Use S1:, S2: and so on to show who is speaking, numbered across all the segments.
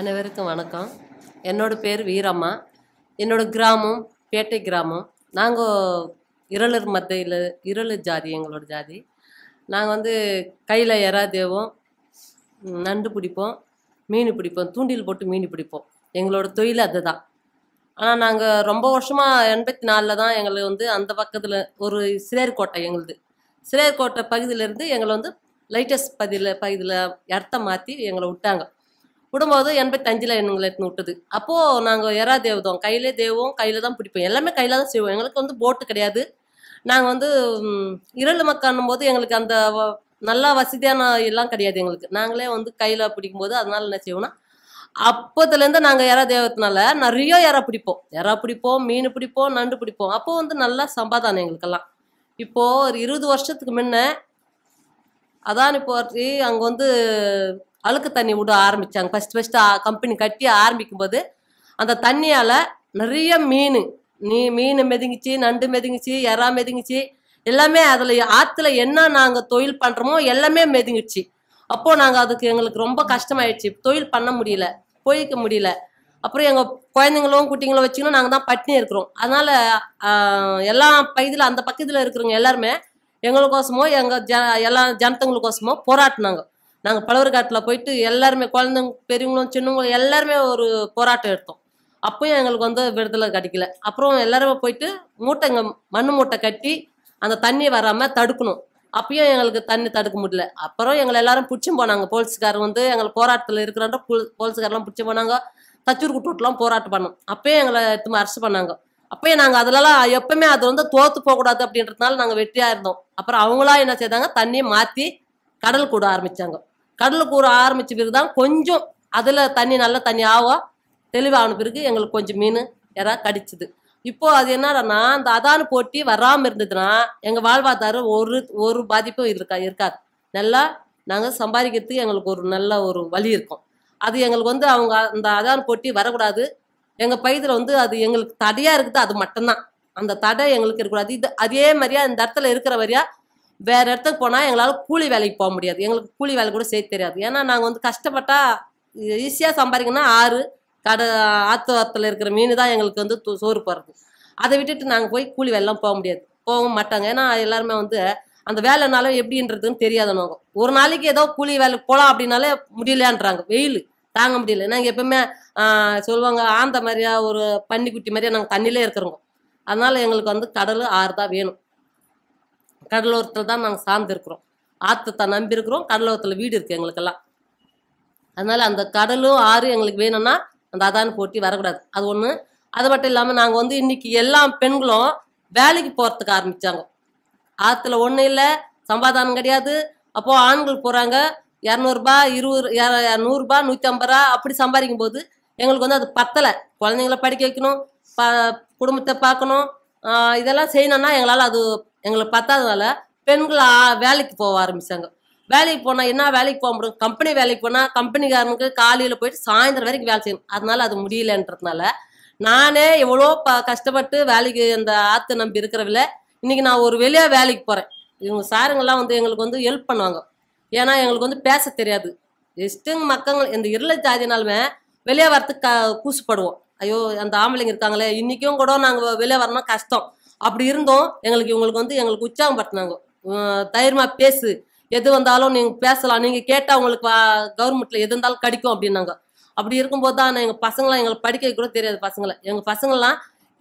S1: அனைவருக்கும் வணக்கம் என்னோடய பேர் வீரம்மா என்னோடய கிராமம் பேட்டை கிராமம் நாங்கள் இருளர் மத்தையில் இருளர் ஜாதி எங்களோட ஜாதி நாங்கள் வந்து கையில் எறா தேவோம் நண்டு பிடிப்போம் மீன் பிடிப்போம் தூண்டில் போட்டு மீன் பிடிப்போம் எங்களோட தொழில் அது தான் ஆனால் நாங்கள் ரொம்ப வருஷமாக எண்பத்தி நாலில் தான் எங்களை வந்து அந்த பக்கத்தில் ஒரு சிறேர்கோட்டை எங்களுது சிறேர்கோட்டை பகுதியிலேருந்து எங்களை வந்து லைட்டஸ்ட் பதியில் பகுதியில் இடத்த மாற்றி எங்களை விட்டாங்க விடும்போது எண்பத்தஞ்சில் எங்களை எடுத்து விட்டுது அப்போது நாங்கள் எறா தேவதோம் கையிலே தேவோம் கையில் தான் பிடிப்போம் எல்லாமே கையில் தான் செய்வோம் எங்களுக்கு வந்து போட்டு கிடையாது நாங்கள் வந்து இரல் மக்கானும் போது எங்களுக்கு அந்த நல்லா வசதியான எல்லாம் கிடையாது எங்களுக்கு நாங்களே வந்து கையில் போது அதனால் என்ன செய்வோம்னா அப்போதுலேருந்து நாங்கள் இறா தேவத்தினால நிறைய இறா பிடிப்போம் இறா பிடிப்போம் மீன் பிடிப்போம் நண்டு பிடிப்போம் அப்போது வந்து நல்லா சம்பாதானம் எங்களுக்கெல்லாம் இப்போது ஒரு இருபது வருஷத்துக்கு முன்ன அதானி போர்ட்டி அங்கே வந்து அழுக்கு தண்ணி விட ஆரம்பித்தாங்க ஃபஸ்ட்டு ஃபஸ்ட்டு கம்பெனி கட்டி ஆரம்பிக்கும் போது அந்த தண்ணியால் நிறைய மீன் நீ மீன் மெதுங்கிச்சு நண்டு மெதுங்கிச்சு எறா மெதுங்கிச்சு எல்லாமே அதில் ஆற்றுல என்ன நாங்கள் தொழில் பண்ணுறோமோ எல்லாமே மெதுங்கிச்சு அப்போது நாங்கள் அதுக்கு எங்களுக்கு ரொம்ப கஷ்டமாயிடுச்சு தொழில் பண்ண முடியல போயிக்க முடியல அப்புறம் எங்கள் குழந்தைங்களும் குட்டிங்களும் வச்சுக்கணும் நாங்கள் தான் பட்டினி இருக்கிறோம் அதனால் எல்லா பகுதியில் அந்த பக்கத்தில் இருக்கிறவங்க எல்லாருமே எங்களுக்கோசமோ எங்கள் ஜ எல்லா ஜனத்தங்களுக்கோசமோ போராட்டினாங்க நாங்கள் பழவர்காட்டில் போயிட்டு எல்லாருமே குழந்தைங்க பெரியவங்களும் சின்னவங்களும் எல்லாருமே ஒரு போராட்டம் எடுத்தோம் அப்பயும் எங்களுக்கு வந்து விடுதலை கிடைக்கல அப்புறம் எல்லாருமே போயிட்டு மூட்டைங்க மண் மூட்டை கட்டி அந்த தண்ணி வராமல் தடுக்கணும் அப்பயும் எங்களுக்கு தண்ணி தடுக்க முடியல அப்புறம் எங்களை எல்லாரும் பிடிச்சும் போனாங்க போலீஸ்காரர் வந்து எங்களை போராட்டத்தில் இருக்கிறான்ற போலீஸ்காரெலாம் பிடிச்சி போனாங்க தச்சூர் குட்டுலாம் போராட்டம் பண்ணோம் அப்பயும் எங்களை எடுத்து அரசு பண்ணாங்க அப்பயும் நாங்கள் அதெல்லாம் எப்பவுமே அது வந்து தோற்று போகக்கூடாது அப்படின்றதுனால நாங்கள் வெற்றியாக இருந்தோம் அப்புறம் அவங்களா என்ன செய்தாங்க தண்ணியை மாற்றி கடல் கூட ஆரம்பித்தாங்க கடலுக்கு ஊற ஆரம்பித்த பிறகு தான் கொஞ்சம் அதில் தண்ணி நல்ல தண்ணி ஆகும் தெளிவான பிறகு எங்களுக்கு கொஞ்சம் மீன் எறா கடிச்சிது இப்போது அது என்னடனா அந்த அதானு போட்டி வராமல் இருந்ததுன்னா எங்கள் வாழ்வாதாரம் ஒரு ஒரு பாதிப்பும் இருக்கா இருக்காது நல்லா நாங்கள் சம்பாதிக்கிறதுக்கு எங்களுக்கு ஒரு நல்ல ஒரு வழி இருக்கும் அது எங்களுக்கு வந்து அவங்க அந்த அதான் போட்டி வரக்கூடாது எங்கள் பயிரில் வந்து அது எங்களுக்கு தடையாக இருக்குது அது மட்டும்தான் அந்த தடை எங்களுக்கு இருக்கக்கூடாது இது அதே மாதிரியா இந்த இடத்துல இருக்கிற வரையா வேறு இடத்துக்கு போனால் எங்களால் கூலி வேலைக்கு போக முடியாது எங்களுக்கு கூலி வேலை கூட செய்ய தெரியாது ஏன்னா நாங்கள் வந்து கஷ்டப்பட்டா ஈஸியாக சம்பாதிக்கணும்னா ஆறு கடை ஆற்று ஆற்றுல இருக்கிற மீன் தான் எங்களுக்கு வந்து சோறு போடுறது அதை விட்டுட்டு நாங்கள் போய் கூலி வேலைலாம் போக முடியாது போகவும் மாட்டாங்க ஏன்னா எல்லாருமே வந்து அந்த வேலைனாலும் எப்படின்றதுன்னு தெரியாதவங்க ஒரு நாளைக்கு ஏதோ கூலி வேலை போகலாம் அப்படின்னாலே முடியலையான்றாங்க வெயில் தாங்க முடியல நாங்கள் எப்பவுமே சொல்லுவாங்க ஆந்த மாதிரியா ஒரு பன்னிக்குட்டி மாதிரியா நாங்கள் தண்ணியிலே இருக்கிறோம் அதனால் எங்களுக்கு வந்து கடல் ஆறு தான் வேணும் கடலோரத்தில் தான் நாங்கள் சார்ந்திருக்கிறோம் நம்பி நம்பியிருக்கிறோம் கடலோரத்தில் வீடு இருக்குது எங்களுக்கெல்லாம் அதனால் அந்த கடலும் ஆறு எங்களுக்கு வேணும்னா அந்த அதான் போட்டி வரக்கூடாது அது ஒன்று அது மட்டும் இல்லாமல் நாங்கள் வந்து இன்றைக்கி எல்லா பெண்களும் வேலைக்கு போகிறதுக்கு ஆரம்பித்தாங்க ஆற்றுல ஒன்றும் இல்லை சம்பாதானம் கிடையாது அப்போது ஆண்கள் போகிறாங்க இரநூறுபா இருபது நூறுரூபா நூற்றி ஐம்பது ரூபா அப்படி சம்பாதிக்கும் போது எங்களுக்கு வந்து அது பத்தலை குழந்தைங்கள படிக்க வைக்கணும் ப குடும்பத்தை பார்க்கணும் இதெல்லாம் செய்யணும்னா எங்களால் அது எங்களை பத்தாதனால பெண்கள் வேலைக்கு போக ஆரம்பிச்சாங்க வேலைக்கு போனால் என்ன வேலைக்கு போக முடியும் கம்பெனி வேலைக்கு போனால் கம்பெனிக்காரனுக்கு காலையில் போயிட்டு சாயந்தரம் வரைக்கும் வேலை செய்யணும் அதனால அது முடியலன்றதுனால நானே எவ்வளோ ப கஷ்டப்பட்டு வேலைக்கு அந்த ஆத்து நம்பி இருக்கிறவில இன்னைக்கு நான் ஒரு வெளியாக வேலைக்கு போகிறேன் இவங்க சாருங்கெல்லாம் வந்து எங்களுக்கு வந்து ஹெல்ப் பண்ணுவாங்க ஏன்னா எங்களுக்கு வந்து பேச தெரியாது எஸ்டிங் மக்கள் இந்த இருள ஜாதினாலுமே வெளியே வரத்துக்கு க கூசுப்படுவோம் ஐயோ அந்த ஆம்பளைங்க இருக்காங்களே இன்றைக்கும் கூட நாங்கள் வெளியே வரணும் கஷ்டம் அப்படி இருந்தோம் எங்களுக்கு இவங்களுக்கு வந்து எங்களுக்கு உற்சாகப்படுத்தினாங்க தைரியமாக பேசு எது வந்தாலும் நீங்கள் பேசலாம் நீங்கள் கேட்டால் உங்களுக்கு கவர்மெண்ட்டில் எது இருந்தாலும் கிடைக்கும் அப்படின்னாங்க அப்படி இருக்கும்போது தான் எங்கள் பசங்களாம் எங்களை படிக்க கூட தெரியாது பசங்களை எங்கள் பசங்கள்லாம்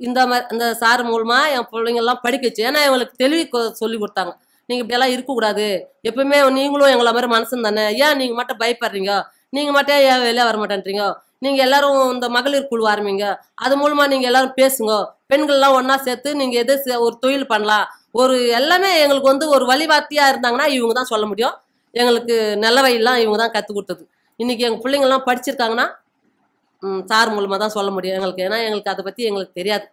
S1: இந்த மாதிரி அந்த சார் மூலமாக என் பிள்ளைங்க படிக்க வச்சு ஏன்னா எங்களுக்கு தெளிவு சொல்லி கொடுத்தாங்க நீங்கள் இப்படியெல்லாம் இருக்கக்கூடாது எப்பவுமே நீங்களும் எங்களை மாதிரி மனசு தானே ஏன் நீங்கள் மட்டும் பயப்படுறீங்க நீங்கள் மட்டும் ஏன் வெளியே வர மாட்டேன்றீங்க நீங்கள் எல்லாரும் இந்த மகளிர் குழு ஆரம்பிங்க அது மூலமாக நீங்கள் எல்லாரும் பேசுங்க பெண்கள்லாம் ஒன்றா சேர்த்து நீங்கள் எது ஒரு தொழில் பண்ணலாம் ஒரு எல்லாமே எங்களுக்கு வந்து ஒரு வழிவாத்தியாக இருந்தாங்கன்னா இவங்க தான் சொல்ல முடியும் எங்களுக்கு நிலவையெல்லாம் இவங்க தான் கற்றுக் கொடுத்தது இன்றைக்கி எங்கள் பிள்ளைங்கள்லாம் படிச்சிருக்காங்கன்னா சார் மூலமாக தான் சொல்ல முடியும் எங்களுக்கு ஏன்னா எங்களுக்கு அதை பற்றி எங்களுக்கு தெரியாது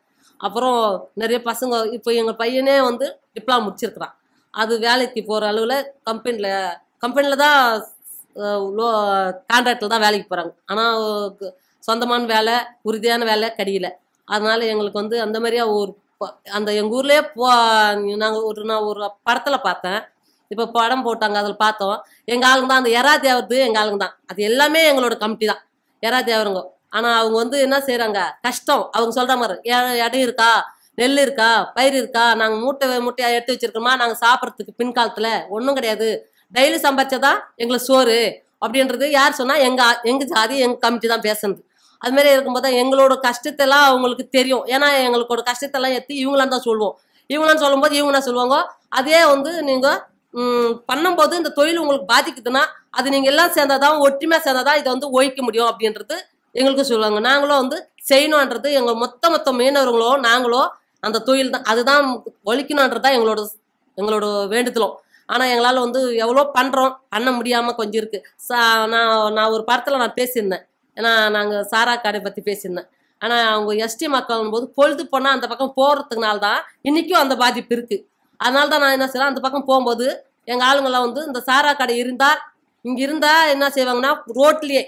S1: அப்புறம் நிறைய பசங்க இப்போ எங்கள் பையனே வந்து டிப்ளமா முடிச்சிருக்கிறான் அது வேலைக்கு போகிற அளவில் கம்பெனியில் கம்பெனியில் தான் லோ கான்ட்ராக்டில் தான் வேலைக்கு போகிறாங்க ஆனால் சொந்தமான வேலை உறுதியான வேலை கிடையில அதனால் எங்களுக்கு வந்து அந்த மாதிரியா ஒரு அந்த எங்கள் ஊர்லேயே போ நாங்கள் ஒரு நான் ஒரு படத்தில் பார்த்தேன் இப்போ படம் போட்டாங்க அதில் பார்த்தோம் எங்கள் ஆளுங்க தான் அந்த எறா தேவரது எங்கள் ஆளுங்க தான் அது எல்லாமே எங்களோட கமிட்டி தான் எறா தேவருங்க ஆனால் அவங்க வந்து என்ன செய்கிறாங்க கஷ்டம் அவங்க சொல்கிற மாதிரி இடம் இருக்கா நெல் இருக்கா பயிர் இருக்கா நாங்கள் மூட்டை மூட்டையாக எடுத்து வச்சிருக்கோமா நாங்கள் சாப்பிட்றதுக்கு பின்காலத்தில் ஒன்றும் கிடையாது டெய்லி தான் எங்களுக்கு சோறு அப்படின்றது யார் சொன்னால் எங்கள் எங்கள் ஜாதி எங்கள் கமிட்டி தான் பேசுனது அதுமாரி இருக்கும்போது தான் எங்களோட கஷ்டத்தெல்லாம் அவங்களுக்கு தெரியும் ஏன்னா எங்களோட கஷ்டத்தெல்லாம் எத்தி இவங்களாம் தான் சொல்லுவோம் இவங்களாம் சொல்லும்போது இவங்க என்ன சொல்லுவாங்க அதே வந்து நீங்கள் பண்ணும்போது இந்த தொழில் உங்களுக்கு பாதிக்குதுன்னா அது நீங்கள் எல்லாம் சேர்ந்தாதான் ஒற்றுமையாக சேர்ந்தாதான் இதை வந்து ஒழிக்க முடியும் அப்படின்றது எங்களுக்கு சொல்லுவாங்க நாங்களும் வந்து செய்யணுன்றது எங்கள் மொத்த மொத்த மீனவர்களோ நாங்களோ அந்த தொழில் தான் அதுதான் ஒழிக்கணுன்றது தான் எங்களோட எங்களோட வேண்டுதலும் ஆனால் எங்களால் வந்து எவ்வளோ பண்ணுறோம் பண்ண முடியாமல் கொஞ்சம் இருக்குது சா நான் நான் ஒரு படத்தில் நான் பேசியிருந்தேன் ஏன்னா நாங்கள் சாரா கடை பற்றி பேசியிருந்தேன் ஆனால் அவங்க எஸ்டி மக்கள் போது பொழுது போனால் அந்த பக்கம் போகிறதுக்குனால தான் இன்றைக்கும் அந்த பாதிப்பு இருக்குது அதனால தான் நான் என்ன செய்யலாம் அந்த பக்கம் போகும்போது எங்கள் ஆளுங்கள்லாம் வந்து இந்த சாரா கடை இருந்தால் இங்கே இருந்தால் என்ன செய்வாங்கன்னா ரோட்லேயே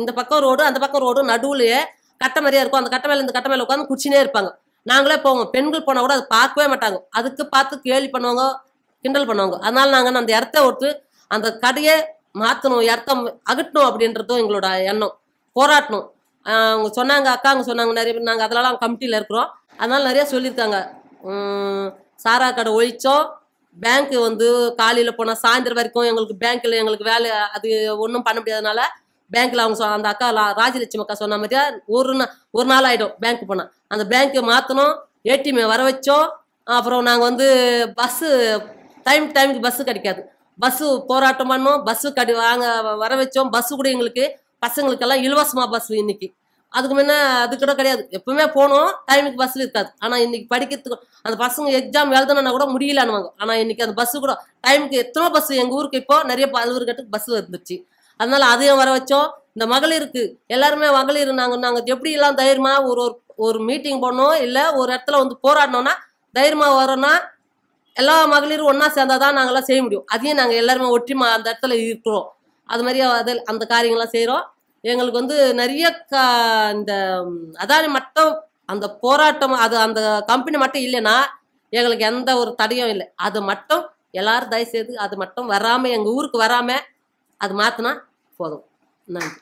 S1: இந்த பக்கம் ரோடு அந்த பக்கம் ரோடு நடுவுலையே கட்டை மாதிரியாக இருக்கும் அந்த கட்ட மேலே இந்த கட்ட மேலே உட்காந்து குச்சினே இருப்பாங்க நாங்களே போவோம் பெண்கள் போனால் கூட அதை பார்க்கவே மாட்டாங்க அதுக்கு பார்த்து கேள்வி பண்ணுவாங்க கிண்டல் பண்ணுவாங்க அதனால் நாங்கள் அந்த இடத்த ஒருத்து அந்த கடையை மாற்றணும் இடத்த அகட்டணும் அப்படின்றதும் எங்களோட எண்ணம் போராட்டணும் அவங்க சொன்னாங்க அக்காங்க சொன்னாங்க நிறைய பேர் நாங்கள் அதெல்லாம் கமிட்டியில் இருக்கிறோம் அதனால் நிறையா சொல்லியிருக்காங்க சாரா கடை ஒழிச்சோம் பேங்க்கு வந்து காலையில் போனால் சாயந்தரம் வரைக்கும் எங்களுக்கு பேங்க்கில் எங்களுக்கு வேலை அது ஒன்றும் பண்ண முடியாதனால பேங்க்கில் அவங்க அந்த அக்கா ராஜலட்சுமி அக்கா சொன்ன மாதிரியா ஒரு நாள் ஒரு நாள் ஆகிடும் பேங்க்கு போனால் அந்த பேங்க்கை மாற்றணும் ஏடிஎம்மை வர வச்சோம் அப்புறம் நாங்கள் வந்து பஸ்ஸு டைம் டைமுக்கு பஸ்ஸு கிடைக்காது பஸ்ஸு போராட்டம் பண்ணோம் பஸ்ஸு கடி வாங்க வர வச்சோம் பஸ்ஸு கூட எங்களுக்கு பசங்களுக்கெல்லாம் இலவசமாக பஸ் இன்னைக்கு அதுக்கு முன்னே அது கூட கிடையாது எப்பவுமே போனோம் டைமுக்கு பஸ் இருக்காது ஆனால் இன்னைக்கு படிக்கிறதுக்கு அந்த பசங்க எக்ஸாம் எழுதணும்னா கூட முடியலான்னுவாங்க ஆனால் இன்னைக்கு அந்த பஸ்ஸு கூட டைமுக்கு எத்தனோ பஸ் எங்கள் ஊருக்கு இப்போ நிறைய பல்வேறுகட்டுக்கு பஸ் வந்துருச்சு அதனால அதையும் வர வச்சோம் இந்த மகளிருக்கு எல்லாருமே மகளிர் நாங்கள் நாங்கள் எப்படி எல்லாம் தைரியமாக ஒரு ஒரு ஒரு மீட்டிங் போடணும் இல்லை ஒரு இடத்துல வந்து போராடணும்னா தைரியமாக வரோம்னா எல்லா மகளிரும் ஒன்றா சேர்ந்தா தான் நாங்கள்லாம் செய்ய முடியும் அதையும் நாங்கள் எல்லாருமே ஒற்றிமா அந்த இடத்துல இருக்கிறோம் அது மாதிரி அது அந்த காரியங்கள்லாம் செய்கிறோம் எங்களுக்கு வந்து நிறைய கா இந்த அதானி மட்டும் அந்த போராட்டம் அது அந்த கம்பெனி மட்டும் இல்லைன்னா எங்களுக்கு எந்த ஒரு தடையும் இல்லை அது மட்டும் எல்லாரும் தயவுசெய்து அது மட்டும் வராமல் எங்கள் ஊருக்கு வராமல் அது மாற்றினா போதும் நன்றி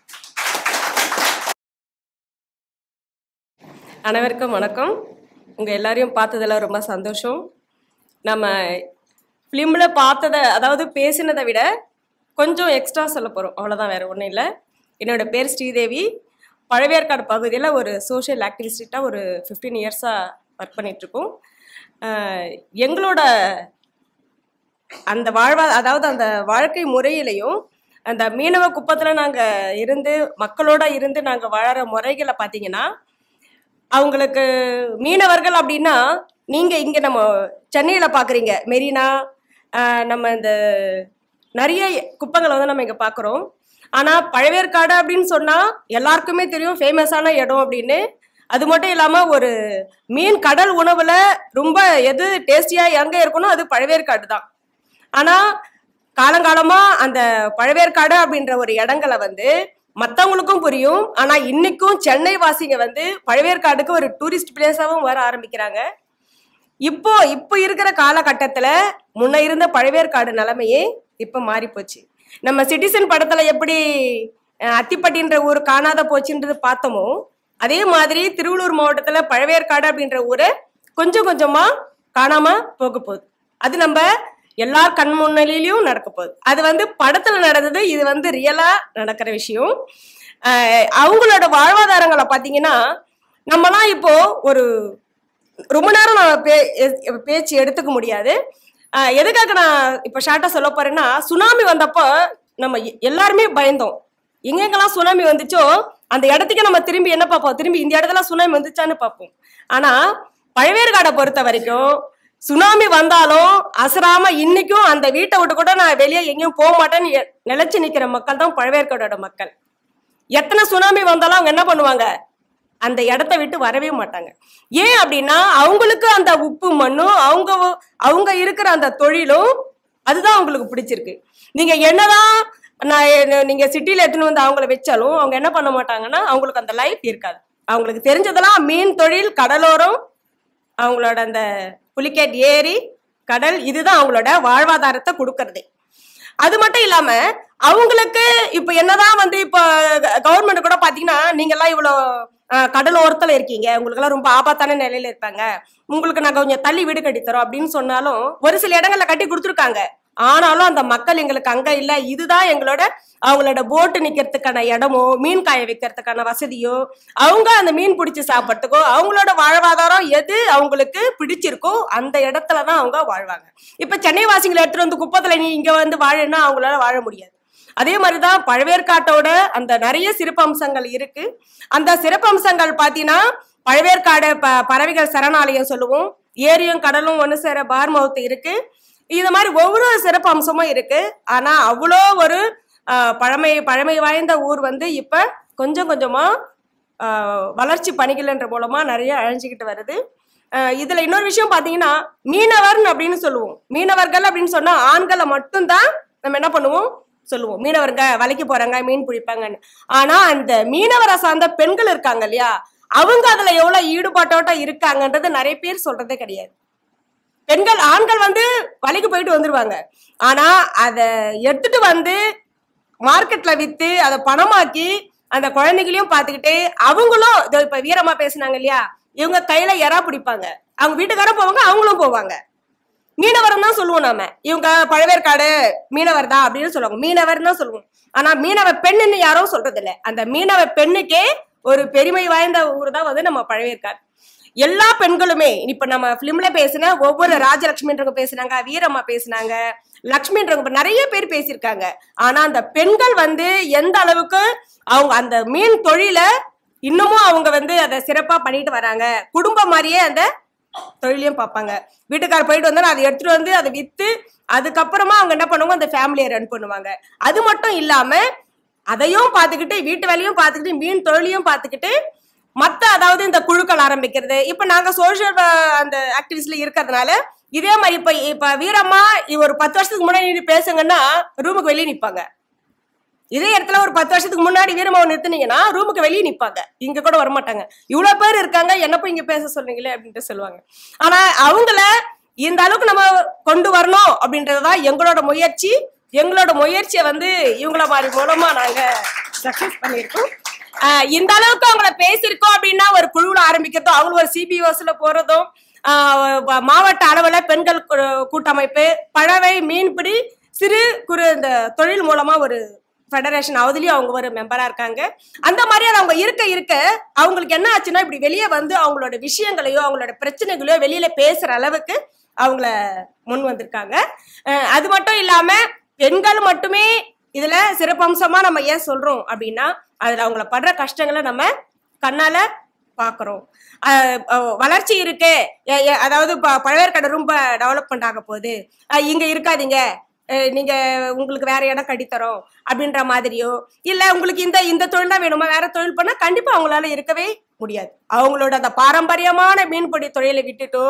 S1: அனைவருக்கும்
S2: வணக்கம் உங்கள் எல்லாரையும் பார்த்ததெல்லாம் ரொம்ப சந்தோஷம் நம்ம ஃபிலிமில் பார்த்ததை அதாவது பேசினதை விட கொஞ்சம் எக்ஸ்ட்ரா சொல்ல போகிறோம் அவ்வளோதான் வேறு ஒன்றும் இல்லை என்னோடய பேர் ஸ்ரீதேவி பழவேற்காடு பகுதியில் ஒரு சோஷியல் ஆக்டிவிஸ்டாக ஒரு ஃபிஃப்டீன் இயர்ஸாக ஒர்க் பண்ணிகிட்ருக்கோம் எங்களோட அந்த வாழ்வா அதாவது அந்த வாழ்க்கை முறையிலையும் அந்த மீனவ குப்பத்தில் நாங்கள் இருந்து மக்களோட இருந்து நாங்கள் வாழற முறைகளை பார்த்தீங்கன்னா அவங்களுக்கு மீனவர்கள் அப்படின்னா நீங்கள் இங்கே நம்ம சென்னையில் பார்க்குறீங்க மெரினா நம்ம இந்த நிறைய குப்பங்களை வந்து நம்ம இங்கே பார்க்குறோம் ஆனால் பழவேற்காடு அப்படின்னு சொன்னால் எல்லாருக்குமே தெரியும் ஃபேமஸான இடம் அப்படின்னு அது மட்டும் இல்லாமல் ஒரு மீன் கடல் உணவில் ரொம்ப எது டேஸ்டியாக எங்கே இருக்கணும் அது பழவேற்காடு தான் ஆனால் காலங்காலமாக அந்த பழவேற்காடு அப்படின்ற ஒரு இடங்களை வந்து மற்றவங்களுக்கும் புரியும் ஆனால் இன்னைக்கும் சென்னை வாசிங்க வந்து பழவேற்காடுக்கு ஒரு டூரிஸ்ட் பிளேஸாகவும் வர ஆரம்பிக்கிறாங்க இப்போ இப்போ இருக்கிற காலகட்டத்தில் முன்ன இருந்த பழவேற்காடு நிலைமையே இப்போ மாறி போச்சு நம்ம சிட்டிசன் படத்தில் எப்படி அத்திப்பட்டின்ற ஊர் காணாத போச்சுன்றது பார்த்தோமோ அதே மாதிரி திருவள்ளூர் மாவட்டத்தில் பழவேற்காடு அப்படின்ற ஊரை கொஞ்சம் கொஞ்சமாக காணாமல் போக போகுது அது நம்ம எல்லா கண் முன்னிலையிலையும் நடக்க போகுது அது வந்து படத்தில் நடந்தது இது வந்து ரியலாக நடக்கிற விஷயம் அவங்களோட வாழ்வாதாரங்களை பார்த்தீங்கன்னா நம்மலாம் இப்போ ஒரு ரொம்ப நேரம் நான் பே பேச்சு எடுத்துக்க முடியாது எதுக்காக நான் இப்போ ஷார்ட்டாக சொல்ல போறேன்னா சுனாமி வந்தப்போ நம்ம எல்லாருமே பயந்தோம் எங்கெங்கெல்லாம் சுனாமி வந்துச்சோ அந்த இடத்துக்கு நம்ம திரும்பி என்ன பார்ப்போம் திரும்பி இந்த இடத்துல சுனாமி வந்துச்சான்னு பார்ப்போம் ஆனால் பழவேற்காடை பொறுத்த வரைக்கும் சுனாமி வந்தாலும் அசராம இன்னைக்கும் அந்த வீட்டை விட்டு கூட நான் வெளியே எங்கேயும் போக மாட்டேன்னு நிலைச்சு நிற்கிற மக்கள் தான் பழவேற்காடோட மக்கள் எத்தனை சுனாமி வந்தாலும் அவங்க என்ன பண்ணுவாங்க அந்த இடத்த விட்டு வரவே மாட்டாங்க ஏன் அப்படின்னா அவங்களுக்கு அந்த உப்பு மண்ணும் அவங்க அவங்க இருக்கிற அந்த தொழிலும் அதுதான் அவங்களுக்கு பிடிச்சிருக்கு நீங்க என்னதான் நான் நீங்க சிட்டியில எடுத்துன்னு வந்து அவங்கள வச்சாலும் அவங்க என்ன பண்ண மாட்டாங்கன்னா அவங்களுக்கு அந்த லைஃப் இருக்காது அவங்களுக்கு தெரிஞ்சதெல்லாம் மீன் தொழில் கடலோரம் அவங்களோட அந்த புலிக்கேட் ஏரி கடல் இதுதான் அவங்களோட வாழ்வாதாரத்தை கொடுக்கறது அது மட்டும் இல்லாம அவங்களுக்கு இப்ப என்னதான் வந்து இப்ப கவர்மெண்ட் கூட பாத்தீங்கன்னா நீங்க எல்லாம் இவ்வளவு கடலோரத்தில் இருக்கீங்க உங்களுக்கெல்லாம் ரொம்ப ஆபத்தான நிலையில இருப்பாங்க உங்களுக்கு நாங்கள் கொஞ்சம் தள்ளி வீடு கட்டித்தரோம் அப்படின்னு சொன்னாலும் ஒரு சில இடங்கள்ல கட்டி கொடுத்துருக்காங்க ஆனாலும் அந்த மக்கள் எங்களுக்கு அங்க இல்ல இதுதான் எங்களோட அவங்களோட போட்டு நிக்கிறதுக்கான இடமோ மீன் காய வைக்கிறதுக்கான வசதியோ அவங்க அந்த மீன் பிடிச்சி சாப்பிட்றதுக்கோ அவங்களோட வாழ்வாதாரம் எது அவங்களுக்கு பிடிச்சிருக்கோ அந்த இடத்துல தான் அவங்க வாழ்வாங்க இப்ப சென்னை வாசிங்களை எடுத்துட்டு வந்து குப்பத்துல நீ இங்க வந்து வாழன்னா அவங்களால வாழ முடியாது அதே மாதிரி தான் பழவேற்காட்டோட அந்த நிறைய சிறப்பம்சங்கள் இருக்கு அந்த சிறப்பம்சங்கள் பார்த்தீங்கன்னா பழவேற்காடு ப பறவைகள் சரணாலயம் சொல்லுவோம் ஏரியும் கடலும் ஒன்று சேர பார்மவுத்து இருக்கு இது மாதிரி ஒவ்வொரு சிறப்பு அம்சமும் இருக்கு ஆனா அவ்வளோ ஒரு பழமை பழமை வாய்ந்த ஊர் வந்து இப்ப கொஞ்சம் கொஞ்சமா வளர்ச்சி பணிகள்ன்ற மூலமா நிறைய அழிஞ்சுக்கிட்டு வருது இதுல இன்னொரு விஷயம் பாத்தீங்கன்னா மீனவர் அப்படின்னு சொல்லுவோம் மீனவர்கள் அப்படின்னு சொன்னா ஆண்களை மட்டும்தான் நம்ம என்ன பண்ணுவோம் சொல்லுவோம் மீனவர்க வலைக்கு போறாங்க மீன் பிடிப்பாங்கன்னு ஆனா அந்த மீனவரை சார்ந்த பெண்கள் இருக்காங்க இல்லையா அவங்க அதுல எவ்வளவு ஈடுபாட்டோட்ட இருக்காங்கன்றது நிறைய பேர் சொல்றதே கிடையாது பெண்கள் ஆண்கள் வந்து வலைக்கு போயிட்டு வந்துருவாங்க ஆனா அதை எடுத்துட்டு வந்து மார்க்கெட்ல வித்து அதை பணமாக்கி அந்த குழந்தைகளையும் பார்த்துக்கிட்டு அவங்களும் இதோ இப்ப வீரமா பேசினாங்க இல்லையா இவங்க கையில எறா பிடிப்பாங்க அவங்க வீட்டுக்காரும் போவாங்க அவங்களும் போவாங்க மீனவரம் தான் சொல்லுவோம் நாம இவங்க பழவேற்காடு மீனவர் தான் அப்படின்னு சொல்லுவாங்க மீனவர் தான் சொல்லுவோம் ஆனா மீனவ பெண்ணுன்னு யாரும் சொல்றது இல்லை அந்த மீனவ பெண்ணுக்கே ஒரு பெருமை வாய்ந்த ஊர் தான் வந்து நம்ம பழவேற்காடு எல்லா பெண்களுமே இப்ப நம்ம பிலிம்ல பேசின ஒவ்வொரு ராஜலட்சுமின்றவங்க பேசினாங்க வீரம்மா பேசினாங்க லக்ஷ்மின்றவங்க நிறைய பேர் பேசியிருக்காங்க ஆனா அந்த பெண்கள் வந்து எந்த அளவுக்கு அவங்க அந்த மீன் தொழில இன்னமும் அவங்க வந்து அதை சிறப்பா பண்ணிட்டு வராங்க குடும்பம் மாதிரியே அந்த தொழிலையும் பார்ப்பாங்க வீட்டுக்கார போயிட்டு வந்தா அதை எடுத்துட்டு வந்து அதை விற்று அதுக்கப்புறமா அவங்க என்ன பண்ணுவாங்க அந்த ஃபேமிலியை ரன் பண்ணுவாங்க அது மட்டும் இல்லாமல் அதையும் பார்த்துக்கிட்டு வீட்டு வேலையும் பார்த்துக்கிட்டு மீன் தொழிலையும் பார்த்துக்கிட்டு மற்ற அதாவது இந்த குழுக்கள் ஆரம்பிக்கிறது இப்போ நாங்கள் சோஷியல் அந்த ஆக்டிவிஸ்ட்ல இருக்கிறதுனால இதே மாதிரி இப்போ இப்போ வீரம்மா ஒரு பத்து வருஷத்துக்கு முன்னாடி பேசுங்கன்னா ரூமுக்கு வெளியே நிற்பாங்க இதே இடத்துல ஒரு பத்து வருஷத்துக்கு முன்னாடி வீரமாவை நிறுத்தினீங்கன்னா ரூமுக்கு வெளியே நிற்பாங்க இங்கே கூட வரமாட்டாங்க இவ்வளோ பேர் இருக்காங்க என்ன போய் இங்கே பேச சொல்றீங்களே அப்படின்ட்டு சொல்லுவாங்க ஆனால் அவங்கள இந்த அளவுக்கு நம்ம கொண்டு வரணும் அப்படின்றதுதான் எங்களோட முயற்சி எங்களோட முயற்சியை வந்து இவங்கள மாதிரி மூலமாக நாங்கள் சக்சஸ் பண்ணியிருக்கோம் இந்த அளவுக்கு அவங்கள பேசியிருக்கோம் அப்படின்னா ஒரு குழுவில் ஆரம்பிக்கிறதும் அவங்களும் ஒரு சிபிஓஸ்ல போறதும் மாவட்ட அளவில் பெண்கள் கூட்டமைப்பு பழவை மீன்பிடி சிறு குறு இந்த தொழில் மூலமாக ஒரு ஃபெடரேஷன் அவதிலையும் அவங்க ஒரு மெம்பராக இருக்காங்க அந்த மாதிரி அது அவங்க இருக்க இருக்க அவங்களுக்கு என்ன ஆச்சுன்னா இப்படி வெளியே வந்து அவங்களோட விஷயங்களையோ அவங்களோட பிரச்சனைகளையோ வெளியில் பேசுகிற அளவுக்கு அவங்கள முன் வந்திருக்காங்க அது மட்டும் இல்லாமல் பெண்கள் மட்டுமே இதில் சிறப்பம்சமாக நம்ம ஏன் சொல்கிறோம் அப்படின்னா அதில் அவங்கள படுற கஷ்டங்களை நம்ம கண்ணால் பார்க்குறோம் வளர்ச்சி இருக்கு அதாவது இப்போ பழவேற்கடை ரொம்ப டெவலப்மெண்ட் ஆக போகுது இங்கே இருக்காதீங்க நீங்கள் உங்களுக்கு வேற இடம் கட்டித்தரோம் அப்படின்ற மாதிரியோ இல்லை உங்களுக்கு இந்த இந்த தொழில் தான் வேணுமா வேற தொழில் பண்ணால் கண்டிப்பாக அவங்களால இருக்கவே முடியாது அவங்களோட அந்த பாரம்பரியமான மீன்பிடி தொழிலை விட்டுட்டோ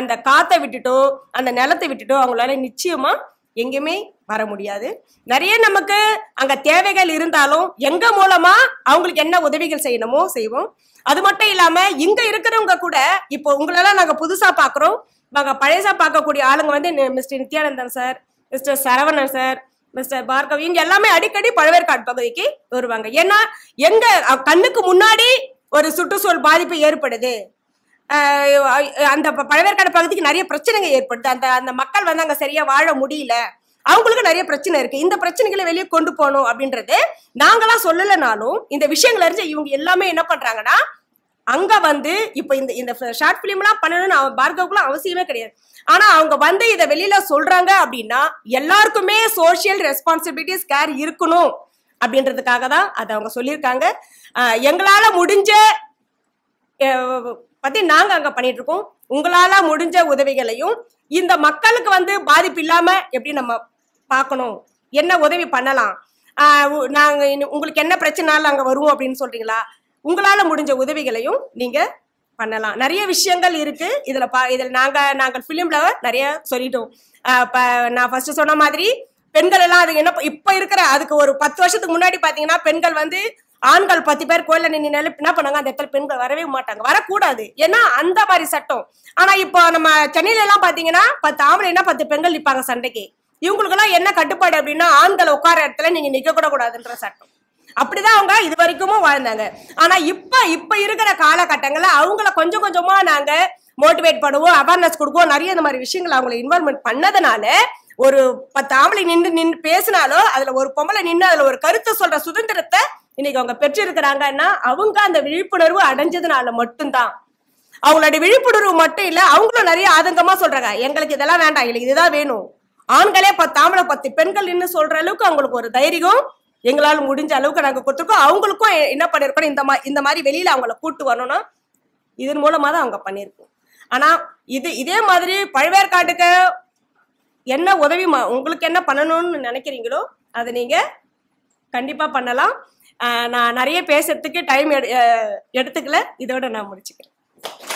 S2: அந்த காற்றை விட்டுட்டோ அந்த நிலத்தை விட்டுட்டோ அவங்களால நிச்சயமாக எங்கேயுமே வர முடியாது நிறைய நமக்கு அங்கே தேவைகள் இருந்தாலும் எங்கள் மூலமாக அவங்களுக்கு என்ன உதவிகள் செய்யணுமோ செய்வோம் அது மட்டும் இல்லாமல் இங்க இருக்கிறவங்க கூட இப்போ உங்களெல்லாம் நாங்கள் புதுசாக பார்க்குறோம் நாங்கள் பழசாக பார்க்கக்கூடிய ஆளுங்க வந்து mister Nithyanandan sir mister Saravanan sir mister Bhargav இவங்க எல்லாமே அடிக்கடி பழவேற்காடு பகுதிக்கு வருவாங்க ஏன்னா எங்க கண்ணுக்கு முன்னாடி ஒரு சுற்றுச்சூழல் பாதிப்பு ஏற்படுது அந்த பழவேற்காடு பகுதிக்கு நிறைய பிரச்சனைகள் ஏற்படுது அந்த அந்த மக்கள் வந்து அங்கே சரியா வாழ முடியல அவங்களுக்கு நிறைய பிரச்சனை இருக்கு இந்த பிரச்சனைகளை வெளியே கொண்டு போகணும் அப்படின்றது நாங்களாம் சொல்லலைனாலும் இந்த விஷயங்கள் அறிஞ்சு இவங்க எல்லாமே என்ன பண்றாங்கன்னா அங்க வந்து இப்ப இந்த இந்த ஷார்ட் பிலிம் எல்லாம் பண்ணணும்னு பார்கவுக்குலாம் அவசியமே கிடையாது ஆனா அவங்க வந்து இதை வெளியில சொல்றாங்க அப்படின்னா எல்லாருக்குமே சோசியல் ரெஸ்பான்சிபிலிட்டிஸ் கேர் இருக்கணும் அப்படின்றதுக்காக தான் அதை அவங்க சொல்லியிருக்காங்க எங்களால முடிஞ்ச பத்தி நாங்க அங்க பண்ணிட்டு இருக்கோம் உங்களால முடிஞ்ச உதவிகளையும் இந்த மக்களுக்கு வந்து பாதிப்பு இல்லாம எப்படி நம்ம பார்க்கணும் என்ன உதவி பண்ணலாம் நாங்கள் உங்களுக்கு என்ன பிரச்சனை அங்கே வருவோம் அப்படின்னு சொல்கிறீங்களா உங்களால் முடிஞ்ச உதவிகளையும் நீங்கள் பண்ணலாம் நிறைய விஷயங்கள் இருக்கு இதில் பா இதில் நாங்கள் நாங்கள் பிலிம்ல நிறைய சொல்லிட்டோம் இப்போ நான் ஃபர்ஸ்ட் சொன்ன மாதிரி பெண்கள் எல்லாம் அது என்ன இப்போ இருக்கிற அதுக்கு ஒரு பத்து வருஷத்துக்கு முன்னாடி பார்த்தீங்கன்னா பெண்கள் வந்து ஆண்கள் பத்து பேர் கோயில நின்று என்ன பண்ணாங்க அந்த இடத்துல பெண்கள் வரவே மாட்டாங்க வரக்கூடாது ஏன்னா அந்த மாதிரி சட்டம் ஆனா இப்போ நம்ம சென்னையில எல்லாம் பாத்தீங்கன்னா பத்து ஆம்பளைனா பத்து பெண்கள் நிற்பாங்க சண்டைக்கு இவங்களுக்கெல்லாம் என்ன கட்டுப்பாடு அப்படின்னா ஆண்கள் உட்கார இடத்துல நீங்க நிக்க கூட கூடாதுன்ற சட்டம் அப்படிதான் அவங்க இது வரைக்கும் வாழ்ந்தாங்க ஆனா இப்ப இப்ப இருக்கிற காலகட்டங்கள்ல அவங்கள கொஞ்சம் கொஞ்சமா நாங்க மோட்டிவேட் பண்ணுவோம் அவேர்னஸ் கொடுப்போம் நிறைய இந்த மாதிரி விஷயங்கள் அவங்களை இன்வால்மெண்ட் பண்ணதுனால ஒரு பத்து ஆம்பளை நின்று நின்று பேசினாலோ அதுல ஒரு பொம்பளை நின்று அதுல ஒரு கருத்தை சொல்ற சுதந்திரத்தை இன்னைக்கு அவங்க பெற்றிருக்கிறாங்கன்னா அவங்க அந்த விழிப்புணர்வு அடைஞ்சதுனால மட்டும்தான் அவங்களோட விழிப்புணர்வு மட்டும் இல்ல அவங்களும் நிறைய ஆதங்கமா சொல்றாங்க எங்களுக்கு இதெல்லாம் வேண்டாம் எங்களுக்கு இதுதான் வேணும் ஆண்களே பத்து ஆம்பளை பத்து பெண்கள் நின்று சொல்ற அளவுக்கு அவங்களுக்கு ஒரு தைரியம் எங்களால் முடிஞ்ச அளவுக்கு நாங்கள் கொடுத்துருக்கோம் அவங்களுக்கும் என்ன பண்ணியிருக்கோம் இந்த மா இந்த மாதிரி வெளியில் அவங்கள கூட்டு வரணும்னா இதன் மூலமாக தான் அவங்க பண்ணியிருக்கோம் ஆனால் இது இதே மாதிரி பழவேற்காட்டுக்கு என்ன உதவி உங்களுக்கு என்ன பண்ணணும்னு நினைக்கிறீங்களோ அதை நீங்கள் கண்டிப்பாக பண்ணலாம் நான் நிறைய பேசுறதுக்கு டைம் எடுத்துக்கல இதோட நான் முடிச்சுக்கிறேன்